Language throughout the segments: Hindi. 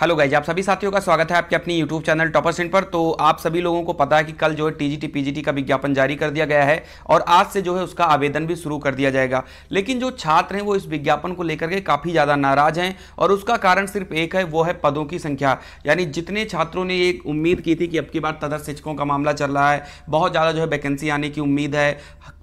हेलो गाइज आप सभी साथियों का स्वागत है आपके अपनी यूट्यूब चैनल टॉपर सेंट पर तो आप सभी लोगों को पता है कि कल जो है टीजीटी पीजीटी का विज्ञापन जारी कर दिया गया है और आज से जो है उसका आवेदन भी शुरू कर दिया जाएगा लेकिन जो छात्र हैं वो इस विज्ञापन को लेकर के काफ़ी ज़्यादा नाराज हैं और उसका कारण सिर्फ एक है वो है पदों की संख्या यानी जितने छात्रों ने ये उम्मीद की थी कि अब की बार तदर शिक्षकों का मामला चल रहा है बहुत ज़्यादा जो है वैकेंसी आने की उम्मीद है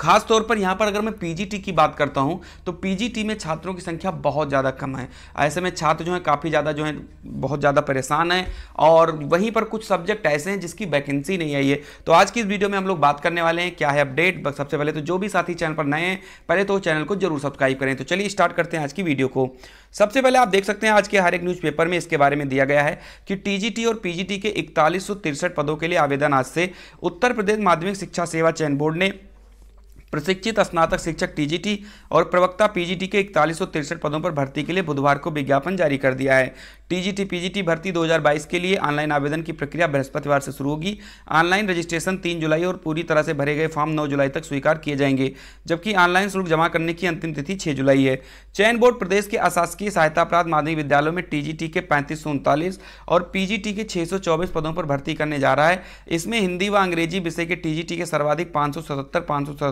खासतौर पर यहाँ पर अगर मैं पी की बात करता हूँ तो पी में छात्रों की संख्या बहुत ज़्यादा कम है ऐसे में छात्र जो है काफ़ी ज़्यादा जो है बहुत ज़्यादा परेशान हैं और वहीं पर कुछ सब्जेक्ट ऐसे हैं जिसकी वैकेंसी नहीं आई है तो आज की इस वीडियो में हम लोग बात करने वाले हैं क्या है अपडेट सबसे पहले तो जो भी साथी चैनल पर नए हैं पहले तो चैनल को जरूर सब्सक्राइब करें तो चलिए स्टार्ट करते हैं आज की वीडियो को सबसे पहले आप देख सकते हैं आज के हर एक न्यूज़पेपर में इसके बारे में दिया गया है कि टीजीटी और पीजीटी के इकतालीस पदों के लिए आवेदन आज से उत्तर प्रदेश माध्यमिक शिक्षा सेवा चयन बोर्ड ने प्रशिक्षित स्नातक शिक्षक टीजीटी और प्रवक्ता पीजीटी के इकतालीस पदों पर भर्ती के लिए बुधवार को विज्ञापन जारी कर दिया है टीजीटी पीजीटी भर्ती 2022 के लिए ऑनलाइन आवेदन की प्रक्रिया बृहस्पतिवार से शुरू होगी ऑनलाइन रजिस्ट्रेशन 3 जुलाई और पूरी तरह से भरे गए फॉर्म 9 जुलाई तक स्वीकार किए जाएंगे जबकि ऑनलाइन शुल्क जमा करने की अंतिम तिथि छह जुलाई है चयन बोर्ड प्रदेश के अशासकीय सहायता अपराध माध्यमिक विद्यालयों में टीजीटी के पैंतीस और पीजीटी के छह पदों पर भर्ती करने जा रहा है इसमें हिंदी व अंग्रेजी विषय के टीजीटी के सर्वाधिक पाँच सौ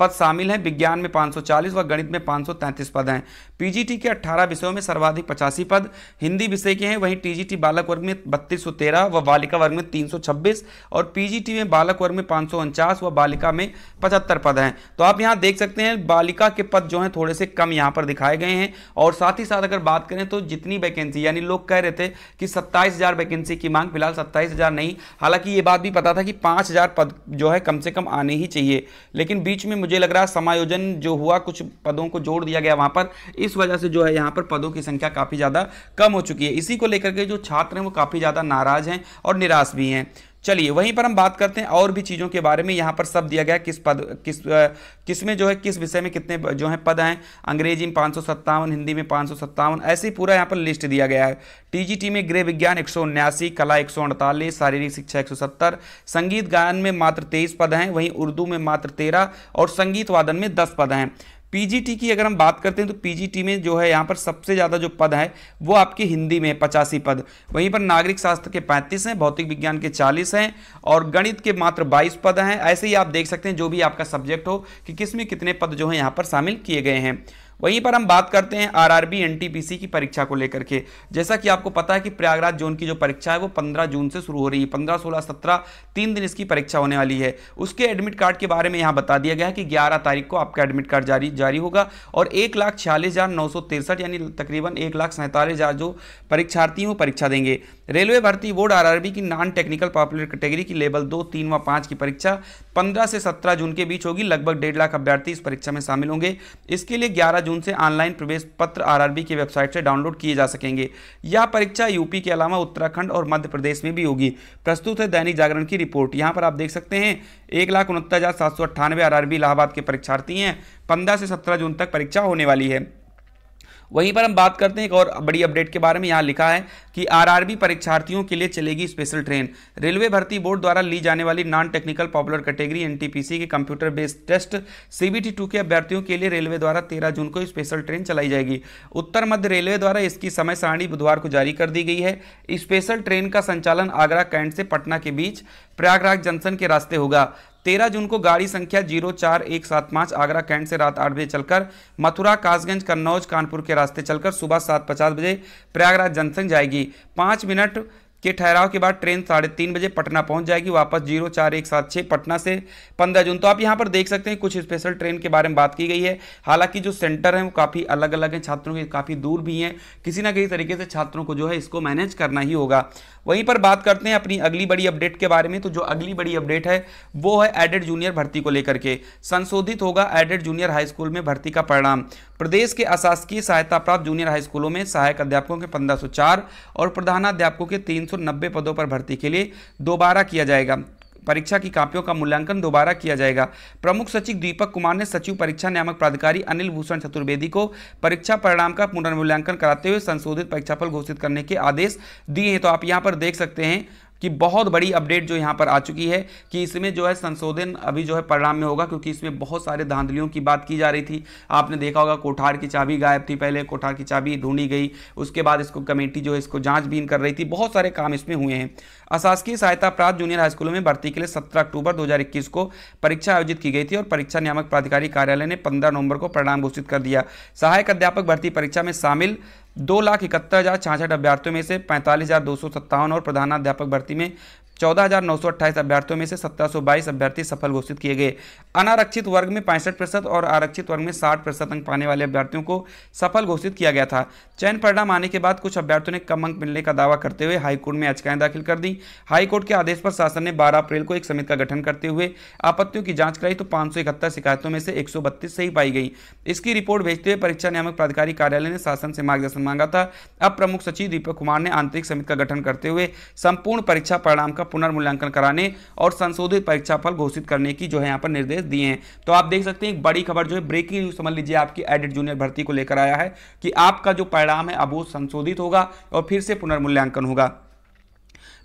पद शामिल हैं विज्ञान में 540 व गणित में 533 पद हैं पीजीटी के 18 विषयों में सर्वाधिक पचासी पद हिंदी विषय के हैं वहीं टीजीटी बालक वर्ग में बत्तीस व बालिका वर्ग में 326 और पीजीटी में बालक वर्ग में पाँच व बालिका में पचहत्तर पद हैं तो आप यहाँ देख सकते हैं बालिका के पद जो हैं थोड़े से कम यहाँ पर दिखाए गए हैं और साथ ही साथ अगर बात करें तो जितनी वैकेंसी यानी लोग कह रहे थे कि सत्ताईस वैकेंसी की मांग फिलहाल सत्ताईस नहीं हालांकि ये बात भी पता था कि पाँच पद जो है कम से कम आने ही चाहिए लेकिन बीच में मुझे लग रहा है समायोजन जो हुआ कुछ पदों को जोड़ दिया गया वहां पर इस वजह से जो है यहाँ पर पदों की संख्या काफ़ी ज़्यादा कम हो चुकी है इसी को लेकर के जो छात्र हैं वो काफ़ी ज़्यादा नाराज हैं और निराश भी हैं चलिए वहीं पर हम बात करते हैं और भी चीज़ों के बारे में यहाँ पर सब दिया गया किस पद किस किस में जो है किस विषय में कितने जो है पद हैं अंग्रेजी में पाँच हिंदी में पाँच ऐसे ही पूरा यहाँ पर लिस्ट दिया गया है टीजीटी में गृह विज्ञान एक कला एक शारीरिक शिक्षा एक संगीत गायन में मात्र तेईस पद हैं वहीं उर्दू में मात्र तेरह और संगीत वादन में दस पद हैं पीजीटी की अगर हम बात करते हैं तो पीजीटी में जो है यहाँ पर सबसे ज़्यादा जो पद है वो आपके हिंदी में पचासी पद वहीं पर नागरिक शास्त्र के पैंतीस हैं भौतिक विज्ञान के चालीस हैं और गणित के मात्र बाईस पद हैं ऐसे ही आप देख सकते हैं जो भी आपका सब्जेक्ट हो कि किस में कितने पद जो है यहाँ पर शामिल किए गए हैं वहीं पर हम बात करते हैं आरआरबी एनटीपीसी की परीक्षा को लेकर के जैसा कि आपको पता है कि प्रयागराज जोन की जो परीक्षा है वो 15 जून से शुरू हो रही है 15, 16, 17 तीन दिन इसकी परीक्षा होने वाली है उसके एडमिट कार्ड के बारे में यहाँ बता दिया गया है कि 11 तारीख को आपका एडमिट कार्ड जारी जारी होगा और एक लाख छियालीस हज़ार नौ सौ तिरसठ यानी तकरीबन एक लाख सैंतालीस हज़ार जो परीक्षार्थी हैं वो परीक्षा देंगे रेलवे भर्ती बोर्ड आरआरबी की नॉन टेक्निकल पॉपुलर कैटेगरी की लेवल दो तीन व पाँच की परीक्षा पंद्रह से सत्रह जून के बीच होगी लगभग डेढ़ लाख अभ्यर्थी इस परीक्षा में शामिल होंगे इसके लिए ग्यारह जून से ऑनलाइन प्रवेश पत्र आरआरबी की वेबसाइट से डाउनलोड किए जा सकेंगे यह परीक्षा यूपी के अलावा उत्तराखंड और मध्य प्रदेश में भी होगी प्रस्तुत है दैनिक जागरण की रिपोर्ट यहाँ पर आप देख सकते हैं एक लाख उनहत्तर हज़ार सात सौ अट्ठानवे आर इलाहाबाद के परीक्षार्थी हैं पंद्रह से सत्रह जून तक परीक्षा होने वाली है वहीं पर हम बात करते हैं एक और बड़ी अपडेट के बारे में यहाँ लिखा है कि आरआरबी परीक्षार्थियों के लिए चलेगी स्पेशल ट्रेन रेलवे भर्ती बोर्ड द्वारा ली जाने वाली non technical popular category NTPC के computer based test CBT two के अभ्यर्थियों के लिए रेलवे द्वारा तेरह जून को स्पेशल ट्रेन चलाई जाएगी उत्तर मध्य रेलवे द्वारा इसकी समय सारणी बुधवार को जारी कर दी गई है स्पेशल ट्रेन का संचालन आगरा कैंट से पटना के बीच प्रयागराज जंक्शन के रास्ते होगा तेरह जून को गाड़ी संख्या जीरो चार एक सात पाँच आगरा कैंट से रात आठ बजे चलकर मथुरा कासगंज कन्नौज कानपुर के रास्ते चलकर सुबह सात पचास बजे प्रयागराज जंक्शन जाएगी पाँच मिनट के ठहराव के बाद ट्रेन साढ़े तीन बजे पटना पहुंच जाएगी वापस जीरो चार एक सात छः पटना से पंद्रह जून तो आप यहां पर देख सकते हैं कुछ स्पेशल ट्रेन के बारे में बात की गई है हालांकि जो सेंटर हैं वो काफ़ी अलग अलग हैं छात्रों के काफ़ी दूर भी हैं किसी ना किसी तरीके से छात्रों को जो है इसको मैनेज करना ही होगा वहीं पर बात करते हैं अपनी अगली बड़ी अपडेट के बारे में तो जो अगली बड़ी अपडेट है वो है एडेड जूनियर भर्ती को लेकर के संशोधित होगा एडेड जूनियर हाई स्कूल में भर्ती का परिणाम प्रदेश के अशासकीय सहायता प्राप्त जूनियर हाई स्कूलों में सहायक अध्यापकों के 1504 और प्रधानाध्यापकों के 390 पदों पर भर्ती के लिए दोबारा किया जाएगा परीक्षा की कापियों का मूल्यांकन दोबारा किया जाएगा प्रमुख सचिव दीपक कुमार ने सचिव परीक्षा नियामक प्राधिकारी अनिल भूषण चतुर्वेदी को परीक्षा परिणाम का पुनर्मूल्यांकन कराते हुए संशोधित परीक्षाफल घोषित करने के आदेश दिए हैं तो आप यहाँ पर देख सकते हैं कि बहुत बड़ी अपडेट जो यहाँ पर आ चुकी है कि इसमें जो है संशोधन अभी जो है परिणाम में होगा क्योंकि इसमें बहुत सारे धांधलियों की बात की जा रही थी आपने देखा होगा कोठार की चाबी गायब थी पहले कोठार की चाबी ढूंढी गई उसके बाद इसको कमेटी जो है इसको जाँच भी कर रही थी बहुत सारे काम इसमें हुए हैं अशासकीय सहायता प्राप्त जूनियर हाईस्कूलों में भर्ती के लिए सत्रह अक्टूबर दो को परीक्षा आयोजित की गई थी और परीक्षा नियामक प्राधिकारी कार्यालय ने पंद्रह नवंबर को परिणाम घोषित कर दिया सहायक अध्यापक भर्ती परीक्षा में शामिल दो लाख इकहत्तर हज़ार छाछठ अभ्यर्थियों में से पैंतालीस हज़ार दो सौ सत्तावन और प्रधानाध्यापक भर्ती में चौदह अभ्यर्थियों में से सत्रह अभ्यर्थी सफल घोषित किए गए अनारक्षित वर्ग में पैंसठ प्रतिशत और आरक्षित वर्ग में साठ प्रतिशत अंक पाने वाले अभ्यर्थियों को सफल घोषित किया गया था चयन परिणाम आने के बाद कुछ अभ्यर्थियों ने कम अंक मिलने का दावा करते हुए हाईकोर्ट में याचिकाएं दाखिल कर दी हाईकोर्ट के आदेश पर शासन ने बारह अप्रैल को एक समिति का गठन करते हुए आपत्तियों की जांच कराई तो पांच शिकायतों में से एक सही पाई गई इसकी रिपोर्ट भेजते हुए परीक्षा नियामक प्राधिकारी कार्यालय ने शासन से मार्गदर्शन मांगा था अब प्रमुख सचिव दीपक कुमार ने आंतरिक समिति का गठन करते हुए संपूर्ण परीक्षा परिणाम का पुनर्मूल्यांकन कराने और संशोधित परीक्षाफल घोषित करने की जो है यहाँ पर निर्देश दिए हैं तो आप देख सकते हैं एक बड़ी खबर जो है ब्रेकिंग न्यूज समझ लीजिए आपकी एडिट जूनियर भर्ती को लेकर आया है कि आपका जो परिणाम है अब वो संशोधित होगा और फिर से पुनर्मूल्यांकन होगा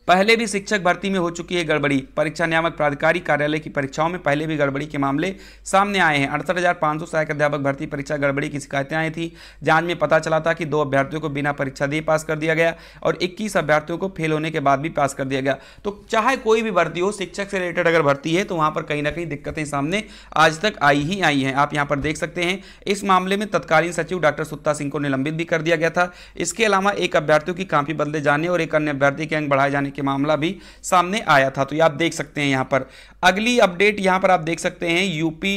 पहले भी शिक्षक भर्ती में हो चुकी है गड़बड़ी परीक्षा नियामक प्राधिकारी कार्यालय की परीक्षाओं में पहले भी गड़बड़ी के मामले सामने आए हैं अड़सठ हज़ार पाँच सौ सहायक अध्यापक भर्ती परीक्षा गड़बड़ी की शिकायतें आई थी जांच में पता चला था कि दो अभ्यर्थियों को बिना परीक्षा दिए पास कर दिया गया और इक्कीस अभ्यर्थियों को फेल होने के बाद भी पास कर दिया गया तो चाहे कोई भी भर्ती हो शिक्षक से रिलेटेड अगर भर्ती है तो वहाँ पर कहीं ना कहीं दिक्कतें सामने आज तक आई ही आई हैं आप यहाँ पर देख सकते हैं इस मामले में तत्कालीन सचिव डॉक्टर सुत्ता सिंह को निलंबित भी कर दिया गया था इसके अलावा एक अभ्यर्थियों की कापी बदले जाने और एक अन्य अभ्यर्थी के अंक बढ़ाए जाने के मामला भी सामने आया था तो ये आप देख सकते हैं यहाँ पर अगली अपडेट यहाँ पर आप देख सकते हैं यूपी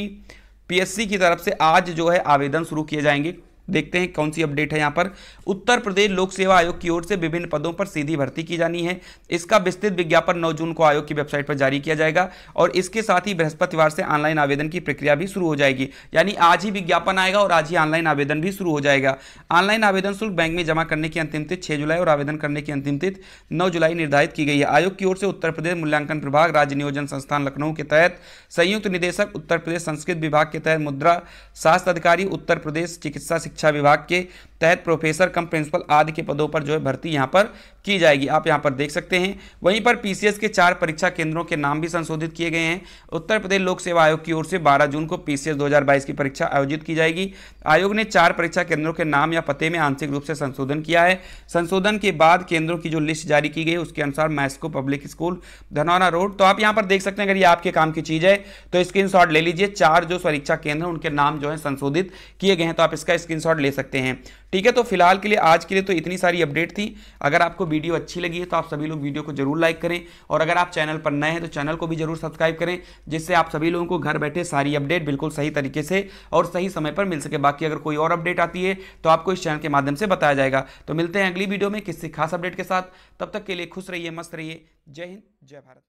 पीएससी की तरफ से आज जो है आवेदन शुरू किए जाएंगे देखते हैं कौन सी अपडेट है यहाँ पर उत्तर प्रदेश लोक सेवा आयोग की ओर से विभिन्न पदों पर सीधी भर्ती की जानी है इसका विस्तृत विज्ञापन नौ जून को आयोग की वेबसाइट पर जारी किया जाएगा और इसके साथ ही बृहस्पतिवार से ऑनलाइन आवेदन की प्रक्रिया भी शुरू हो जाएगी यानी आज ही विज्ञापन आएगा और आज ही ऑनलाइन आवेदन भी शुरू हो जाएगा ऑनलाइन आवेदन शुल्क बैंक में जमा करने की अंतिम तिथि छह जुलाई और आवेदन करने की अंतिम तिथि नौ जुलाई निर्धारित की गई है आयोग की ओर से उत्तर प्रदेश मूल्यांकन विभाग राज्य नियोजन संस्थान लखनऊ के तहत संयुक्त निदेशक उत्तर प्रदेश संस्कृत विभाग के तहत मुद्रा स्वास्थ्य अधिकारी उत्तर प्रदेश चिकित्सा शिक्षा विभाग के तहत प्रोफेसर कम प्रिंसिपल आदि के पदों पर जो है भर्ती यहाँ पर की जाएगी आप यहाँ पर देख सकते हैं वहीं पर पीसीएस के चार परीक्षा केंद्रों के नाम भी संशोधित किए गए हैं उत्तर प्रदेश लोक सेवा आयोग की ओर से 12 जून को पीसीएस 2022 की परीक्षा आयोजित की जाएगी आयोग ने चार परीक्षा केंद्रों के नाम या पते में आंशिक रूप से संशोधन किया है संशोधन के बाद केंद्रों की जो लिस्ट जारी की गई उसके अनुसार मैस्को पब्लिक स्कूल धनौरा रोड तो आप यहाँ पर देख सकते हैं अगर ये आपके काम की चीज़ है तो स्क्रीन ले लीजिए चार जो परीक्षा केंद्र उनके नाम जो है संशोधित किए गए हैं तो आप इसका स्क्रीन ले सकते हैं ठीक है तो फिलहाल के लिए आज के लिए तो इतनी सारी अपडेट थी अगर आपको वीडियो अच्छी लगी है तो आप सभी लोग वीडियो को जरूर लाइक करें और अगर आप चैनल पर नए हैं तो चैनल को भी जरूर सब्सक्राइब करें जिससे आप सभी लोगों को घर बैठे सारी अपडेट बिल्कुल सही तरीके से और सही समय पर मिल सके बाकी अगर कोई और अपडेट आती है तो आपको इस चैनल के माध्यम से बताया जाएगा तो मिलते हैं अगली वीडियो में किसी खास अपडेट के साथ तब तक के लिए खुश रहिए मस्त रहिए जय हिंद जय भारत